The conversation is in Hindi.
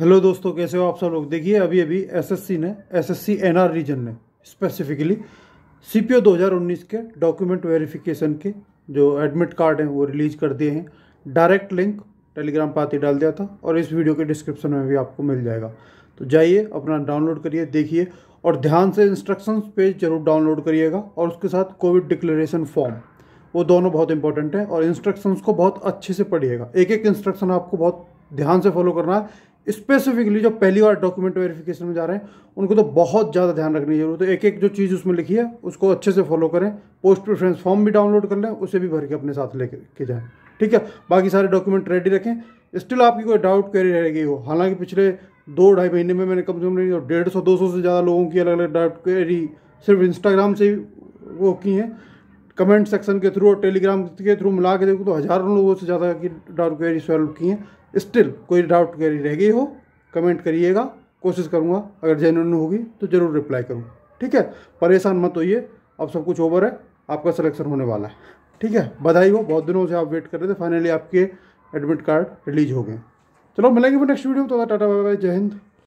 हेलो दोस्तों कैसे हो आप सब लोग देखिए अभी अभी एसएससी ने एसएससी एनआर रीजन ने स्पेसिफिकली सीपीओ 2019 के डॉक्यूमेंट वेरिफिकेशन के जो एडमिट कार्ड हैं वो रिलीज कर दिए हैं डायरेक्ट लिंक टेलीग्राम पाती डाल दिया था और इस वीडियो के डिस्क्रिप्शन में भी आपको मिल जाएगा तो जाइए अपना डाउनलोड करिए देखिए और ध्यान से इंस्ट्रक्शन पेज जरूर डाउनलोड करिएगा और उसके साथ कोविड डिक्लेरेशन फॉर्म वो दोनों बहुत इंपॉर्टेंट हैं और इंस्ट्रक्शंस को बहुत अच्छे से पढ़िएगा एक एक इंस्ट्रक्शन आपको बहुत ध्यान से फॉलो करना है स्पेसिफिकली जो पहली बार डॉक्यूमेंट वेरिफिकेशन में जा रहे हैं उनको तो बहुत ज़्यादा ध्यान रखने की जरूरत है एक एक जो चीज़ उसमें लिखी है उसको अच्छे से फॉलो करें पोस्ट प्रेफरेंस फॉर्म भी डाउनलोड कर लें उसे भी भर के अपने साथ लेके के जाएँ ठीक है बाकी सारे डॉक्यूमेंट रेडी रखें स्टिल आपकी कोई डाउट क्वेरी रह गई हो हालांकि पिछले दो ढाई महीने में मैंने कम से कम नहीं डेढ़ सौ दो सौ से ज़्यादा लोगों की अलग अलग डाउट क्वेरी सिर्फ इंस्टाग्राम से वो की हैं कमेंट सेक्शन के थ्रू और टेलीग्राम के थ्रू मिला के देखो तो हज़ारों लोगों से ज़्यादा की डाउट क्वेरी सॉल्व की हैं स्टिल कोई डाउट करी रह गई हो कमेंट करिएगा कोशिश करूँगा अगर जेन्यून होगी तो ज़रूर रिप्लाई करूँ ठीक है परेशान मत होइए अब सब कुछ ओवर है आपका सिलेक्शन होने वाला है ठीक है बधाई हो बहुत दिनों से आप वेट कर रहे थे फाइनली आपके एडमिट कार्ड रिलीज हो गए चलो मिलेंगे नेक्स्ट वीडियो में तो टाटा बाय बाय जय हिंद